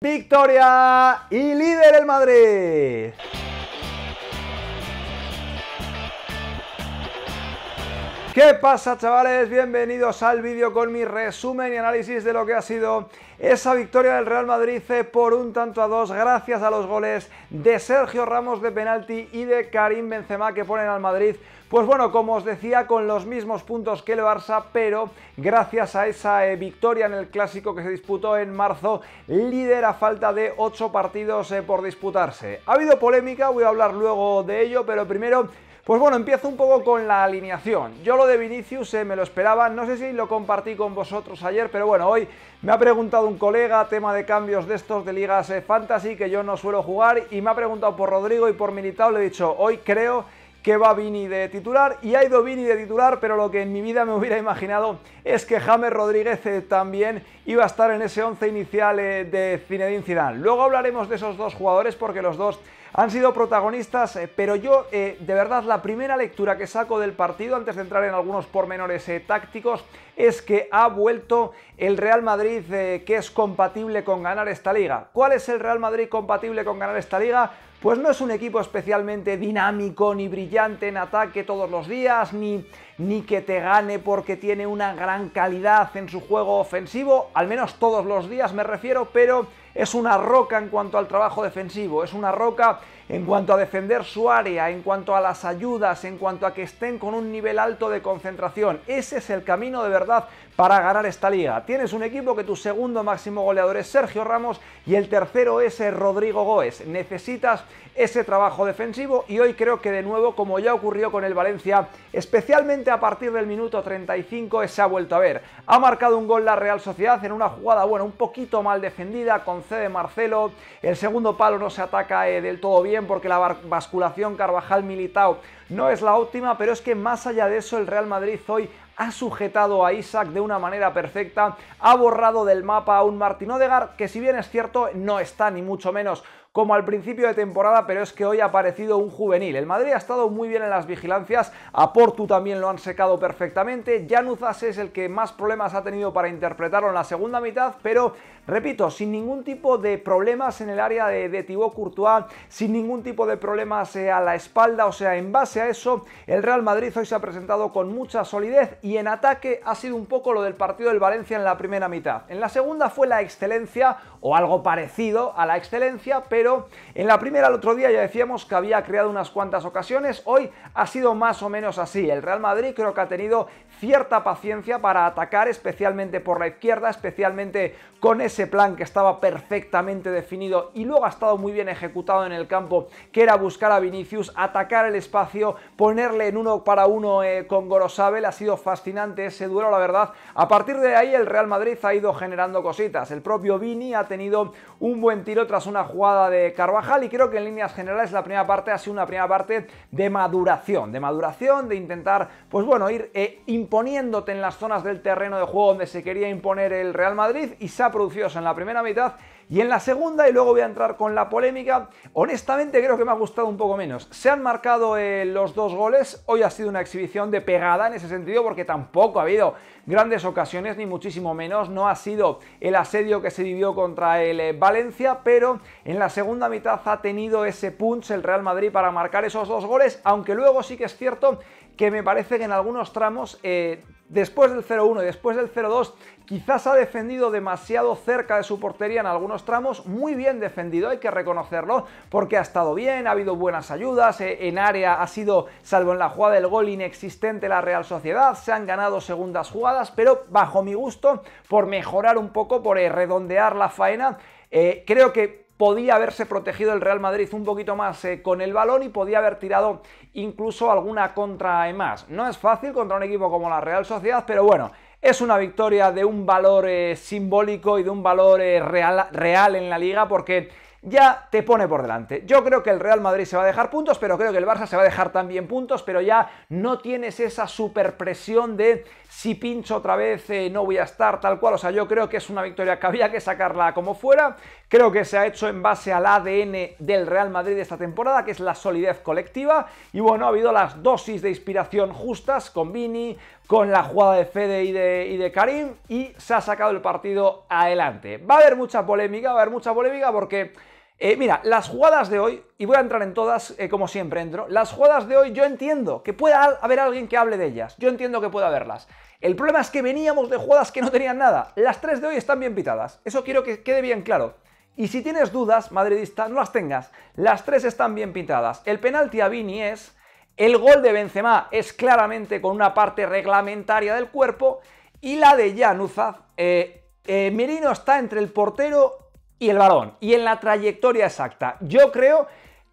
victoria y líder el Madrid. ¿Qué pasa chavales? Bienvenidos al vídeo con mi resumen y análisis de lo que ha sido esa victoria del Real Madrid por un tanto a dos gracias a los goles de Sergio Ramos de penalti y de Karim Benzema que ponen al Madrid pues bueno, como os decía, con los mismos puntos que el Barça, pero gracias a esa eh, victoria en el clásico que se disputó en marzo, líder a falta de 8 partidos eh, por disputarse. Ha habido polémica, voy a hablar luego de ello, pero primero pues bueno, empiezo un poco con la alineación. Yo lo de Vinicius eh, me lo esperaba, no sé si lo compartí con vosotros ayer, pero bueno, hoy me ha preguntado un colega tema de cambios de estos de ligas eh, fantasy que yo no suelo jugar y me ha preguntado por Rodrigo y por Militao, le he dicho, hoy creo que va Vini de titular y ha ido Vini de titular, pero lo que en mi vida me hubiera imaginado es que James Rodríguez eh, también iba a estar en ese 11 inicial de Zinedine Zidane. Luego hablaremos de esos dos jugadores porque los dos han sido protagonistas, eh, pero yo eh, de verdad la primera lectura que saco del partido, antes de entrar en algunos pormenores eh, tácticos, es que ha vuelto el Real Madrid que es compatible con ganar esta liga. ¿Cuál es el Real Madrid compatible con ganar esta liga? pues no es un equipo especialmente dinámico ni brillante en ataque todos los días, ni, ni, que te gane porque tiene una gran calidad en su juego ofensivo, al menos todos los días me refiero, pero es una roca en cuanto al trabajo defensivo, es una roca en cuanto a defender su área, en cuanto a las ayudas, en cuanto a que estén con un nivel alto de concentración. Ese es el camino de verdad para ganar esta liga. Tienes un equipo que tu segundo máximo goleador es Sergio Ramos y el tercero es eh, Rodrigo Goes. Necesitas ese trabajo defensivo y hoy creo que de nuevo, como ya ocurrió con el Valencia, especialmente a partir del minuto 35 eh, se ha vuelto a ver. Ha marcado un gol la Real Sociedad en una jugada, bueno, un poquito mal defendida, con de Marcelo. El segundo palo no se ataca eh, del todo bien porque la basculación Carvajal-Militao no es la óptima, pero es que más allá de eso el Real Madrid hoy ha sujetado a Isaac de una manera perfecta, ha borrado del mapa a un Martin Odegar que si bien es cierto no está ni mucho menos como al principio de temporada, pero es que hoy ha aparecido un juvenil. El Madrid ha estado muy bien en las vigilancias, a Portu también lo han secado perfectamente, Januzas es el que más problemas ha tenido para interpretarlo en la segunda mitad, pero repito, sin ningún tipo de problemas en el área de, Thibaut Courtois, sin ningún tipo de problemas eh, a la espalda, o sea, en base a eso, el Real Madrid hoy se ha presentado con mucha solidez y en ataque ha sido un poco lo del partido del Valencia en la primera mitad. En la segunda fue la excelencia o algo parecido a la excelencia, pero en la primera el otro día ya decíamos que había creado unas cuantas ocasiones, hoy ha sido más o menos así. El Real Madrid creo que ha tenido cierta paciencia para atacar, especialmente por la izquierda, especialmente con ese plan que estaba perfectamente definido y luego ha estado muy bien ejecutado en el campo, que era buscar a Vinicius, atacar el espacio, ponerle en uno para uno eh, con Gorosabel. Ha sido fascinante ese duelo, la verdad. A partir de ahí el Real Madrid ha ido generando cositas. El propio Vini ha tenido un buen tiro tras una jugada de Carvajal y creo que en líneas generales la primera parte ha sido una primera parte de maduración, de maduración, de intentar, pues bueno, ir eh, imponiéndote en las zonas del terreno de juego donde se quería imponer el Real Madrid y se ha producido eso en la primera mitad y en la segunda, y luego voy a entrar con la polémica, honestamente creo que me ha gustado un poco menos. Se han marcado eh, los dos goles, hoy ha sido una exhibición de pegada en ese sentido porque tampoco ha habido grandes ocasiones, ni muchísimo menos, no ha sido el asedio que se vivió contra el eh, Valencia, pero en la segunda mitad ha tenido ese punch el Real Madrid para marcar esos dos goles, aunque luego sí que es cierto que me parece que en algunos tramos, eh, después del 0-1 y después del 0-2, quizás ha defendido demasiado cerca de su portería en algunos tramos muy bien defendido, hay que reconocerlo, porque ha estado bien, ha habido buenas ayudas, eh, en área ha sido, salvo en la jugada del gol, inexistente la Real Sociedad, se han ganado segundas jugadas, pero bajo mi gusto, por mejorar un poco, por eh, redondear la faena, eh, creo que podía haberse protegido el Real Madrid un poquito más con el balón y podía haber tirado incluso alguna contra más. No es fácil contra un equipo como la Real Sociedad, pero bueno, es una victoria de un valor eh, simbólico y de un valor eh, real, real en la liga porque ya te pone por delante. Yo creo que el Real Madrid se va a dejar puntos, pero creo que el Barça se va a dejar también puntos, pero ya no tienes esa superpresión de si pincho otra vez eh, no voy a estar tal cual. O sea, yo creo que es una victoria que había que sacarla como fuera. Creo que se ha hecho en base al ADN del Real Madrid de esta temporada, que es la solidez colectiva. Y bueno, ha habido las dosis de inspiración justas con Vini, con la jugada de Fede y de, Karim, y se ha sacado el partido adelante. Va a haber mucha polémica, va a haber mucha polémica porque... Eh, mira, las jugadas de hoy, y voy a entrar en todas eh, como siempre entro, las jugadas de hoy yo entiendo que pueda haber alguien que hable de ellas, yo entiendo que pueda haberlas. El problema es que veníamos de jugadas que no tenían nada, las tres de hoy están bien pitadas, eso quiero que quede bien claro. Y si tienes dudas, madridista, no las tengas. Las tres están bien pintadas. El penalti a Vini es... El gol de Benzema es claramente con una parte reglamentaria del cuerpo y la de Januzaj, eh, eh, Merino está entre el portero y el varón y en la trayectoria exacta. Yo creo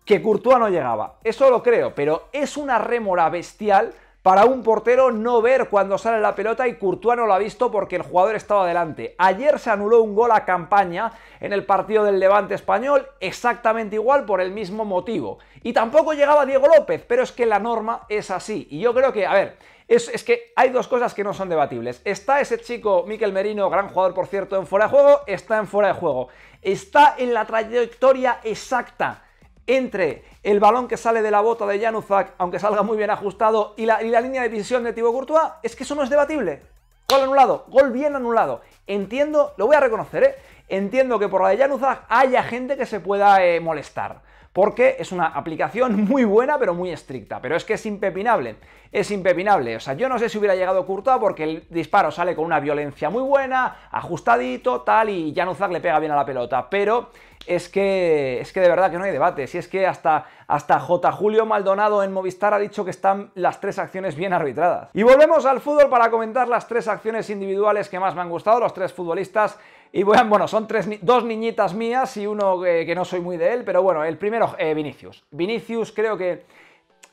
que Courtois no llegaba, eso lo creo, pero es una rémora bestial para un portero no ver cuando sale la pelota y Courtois no lo ha visto porque el jugador estaba adelante. Ayer se anuló un gol a campaña en el partido del Levante español, exactamente igual por el mismo motivo. Y tampoco llegaba Diego López, pero es que la norma es así. Y yo creo que, a ver, es, es, que hay dos cosas que no son debatibles. Está ese chico, Miquel Merino, gran jugador por cierto, en fuera de juego, está en fuera de juego. Está en la trayectoria exacta entre el balón que sale de la bota de Yanuzak, aunque salga muy bien ajustado, y la, línea de visión de Thibaut Courtois, es que eso no es debatible. Gol anulado, gol bien anulado. Entiendo, lo voy a reconocer, ¿eh? entiendo que por la de Yanuzak haya gente que se pueda eh, molestar. Porque es una aplicación muy buena, pero muy estricta. Pero es que es impepinable. Es impepinable. O sea, yo no sé si hubiera llegado Courtois porque el disparo sale con una violencia muy buena, ajustadito, tal, y Yanuzak le pega bien a la pelota. Pero es que, es que de verdad que no hay debate. Si es que hasta, hasta J. Julio Maldonado en Movistar ha dicho que están las tres acciones bien arbitradas. Y volvemos al fútbol para comentar las tres acciones individuales que más me han gustado, los tres futbolistas. Y bueno, son dos niñitas mías y uno que no soy muy de él, pero bueno, el primero, eh, Vinicius. Vinicius creo que...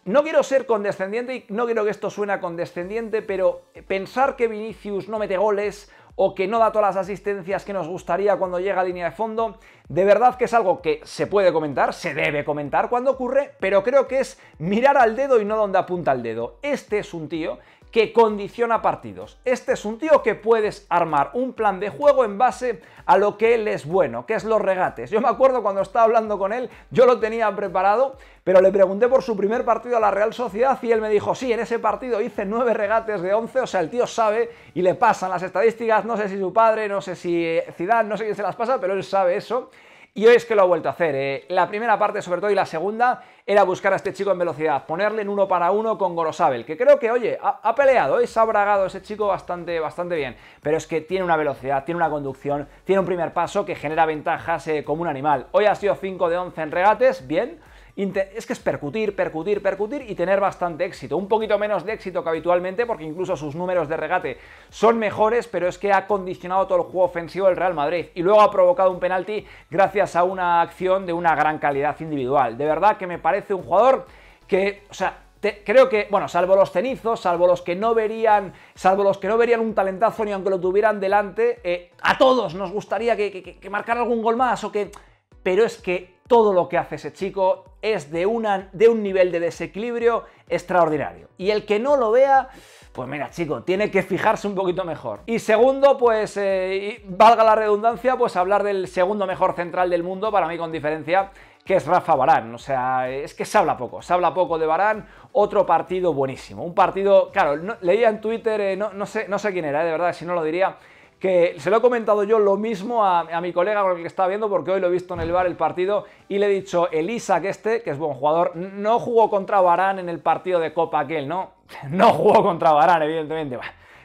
No quiero ser condescendiente y no quiero que esto suena condescendiente, pero pensar que Vinicius no mete goles o que no da todas las asistencias que nos gustaría cuando llega a línea de fondo, de verdad que es algo que se puede comentar, se debe comentar cuando ocurre, pero creo que es mirar al dedo y no donde apunta el dedo. Este es un tío que condiciona partidos. Este es un tío que puedes armar un plan de juego en base a lo que él es bueno, que es los regates. Yo me acuerdo cuando estaba hablando con él, yo lo tenía preparado, pero le pregunté por su primer partido a la Real Sociedad y él me dijo, sí, en ese partido hice nueve regates de 11, o sea, el tío sabe y le pasan las estadísticas, no sé si su padre, no sé si eh, Zidane, no sé quién se las pasa, pero él sabe eso. Y hoy es que lo ha vuelto a hacer. ¿eh? La primera parte, sobre todo, y la segunda, era buscar a este chico en velocidad, ponerle en uno para uno con Gorosabel, que creo que, oye, ha, peleado, y ¿eh? se ha bragado ese chico bastante, bastante bien. Pero es que tiene una velocidad, tiene una conducción, tiene un primer paso que genera ventajas eh, como un animal. Hoy ha sido 5 de 11 en regates, bien es que es percutir, percutir, percutir y tener bastante éxito. Un poquito menos de éxito que habitualmente, porque incluso sus números de regate son mejores, pero es que ha condicionado todo el juego ofensivo del Real Madrid. Y luego ha provocado un penalti gracias a una acción de una gran calidad individual. De verdad que me parece un jugador que, o sea, creo que, bueno, salvo los cenizos, salvo los que no verían, salvo los que no verían un talentazo ni aunque lo tuvieran delante, eh, a todos nos gustaría que, que, que marcara algún gol más o que pero es que todo lo que hace ese chico es de, de un nivel de desequilibrio extraordinario. Y el que no lo vea, pues mira, chico, tiene que fijarse un poquito mejor. Y segundo, pues, eh, valga la redundancia, pues hablar del segundo mejor central del mundo, para mí con diferencia, que es Rafa Barán. O sea, es que se habla poco, se habla poco de Barán. Otro partido buenísimo. Un partido, claro, leía en Twitter, eh, no, sé, no sé quién era, eh, de verdad, si no lo diría, que se lo he comentado yo lo mismo a, mi colega con el que está viendo, porque hoy lo he visto en el bar el partido y le he dicho, Elisa que este, que es buen jugador, no jugó contra Barán en el partido de Copa aquel, ¿no? No jugó contra Barán, evidentemente.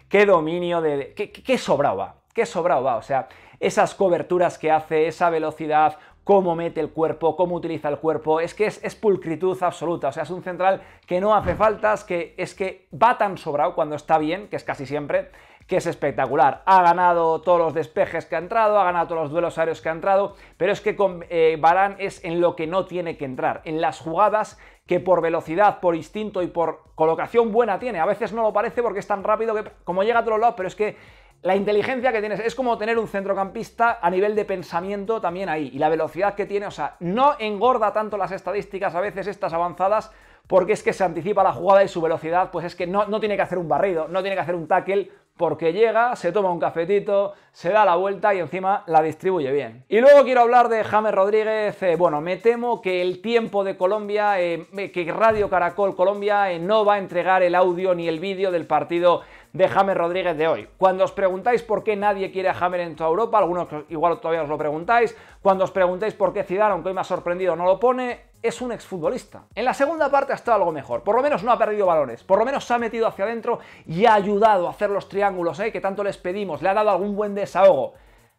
qué dominio de... qué, qué sobraba, qué sobraba, o sea, esas coberturas que hace, esa velocidad, cómo mete el cuerpo, cómo utiliza el cuerpo. Es que es, pulcritud absoluta. O sea, es un central que no hace faltas, que es que va tan sobrado cuando está bien, que es casi siempre, que es espectacular. Ha ganado todos los despejes que ha entrado, ha ganado todos los duelos aéreos que ha entrado, pero es que con eh, Barán es en lo que no tiene que entrar, en las jugadas que por velocidad, por instinto y por colocación buena tiene. A veces no lo parece porque es tan rápido que como llega a todos lados, pero es que la inteligencia que tienes, es como tener un centrocampista a nivel de pensamiento también ahí, y la velocidad que tiene, o sea, no engorda tanto las estadísticas a veces estas avanzadas, porque es que se anticipa la jugada y su velocidad, pues es que no, tiene que hacer un barrido, no tiene que hacer un tackle, porque llega, se toma un cafetito, se da la vuelta y encima la distribuye bien. Y luego quiero hablar de James Rodríguez. Eh, bueno, me temo que el tiempo de Colombia, eh, que Radio Caracol Colombia eh, no va a entregar el audio ni el vídeo del partido de James Rodríguez de hoy. Cuando os preguntáis por qué nadie quiere a James en toda Europa, algunos igual todavía os lo preguntáis, cuando os preguntáis por qué Zidane, aunque hoy me ha sorprendido, no lo pone, es un exfutbolista. En la segunda parte ha estado algo mejor, por lo menos no ha perdido valores. por lo menos se ha metido hacia adentro y ha ayudado a hacer los triángulos eh, que tanto les pedimos, le ha dado algún buen desahogo.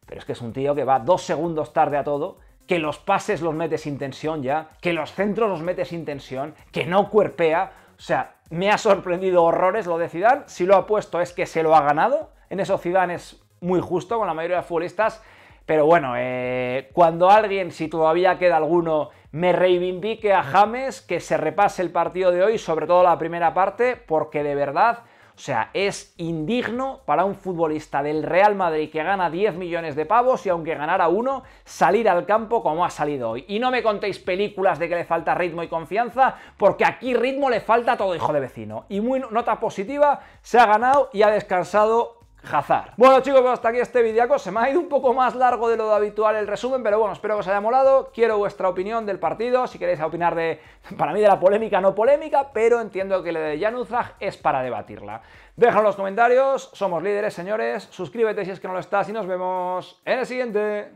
Pero es que es un tío que va dos segundos tarde a todo, que los pases los mete sin tensión ya, que los centros los mete sin tensión, que no cuerpea, o sea, me ha sorprendido horrores lo de Zidane. Si lo ha puesto es que se lo ha ganado. En eso Zidane es muy justo con la mayoría de futbolistas. Pero bueno, eh, cuando alguien, si todavía queda alguno, me reivindique a James, que se repase el partido de hoy, sobre todo la primera parte, porque de verdad o sea, es indigno para un futbolista del Real Madrid que gana 10 millones de pavos y aunque ganara uno, salir al campo como ha salido hoy. Y no me contéis películas de que le falta ritmo y confianza, porque aquí ritmo le falta a todo hijo de vecino. Y muy nota positiva, se ha ganado y ha descansado Hazard. Bueno chicos, pues hasta aquí este vídeo Se me ha ido un poco más largo de lo habitual el resumen, pero bueno, espero que os haya molado. Quiero vuestra opinión del partido, si queréis opinar de, para mí, de la polémica, no polémica, pero entiendo que la de Jan es para debatirla. Déjalo en los comentarios, somos líderes, señores. Suscríbete si es que no lo estás y nos vemos en el siguiente.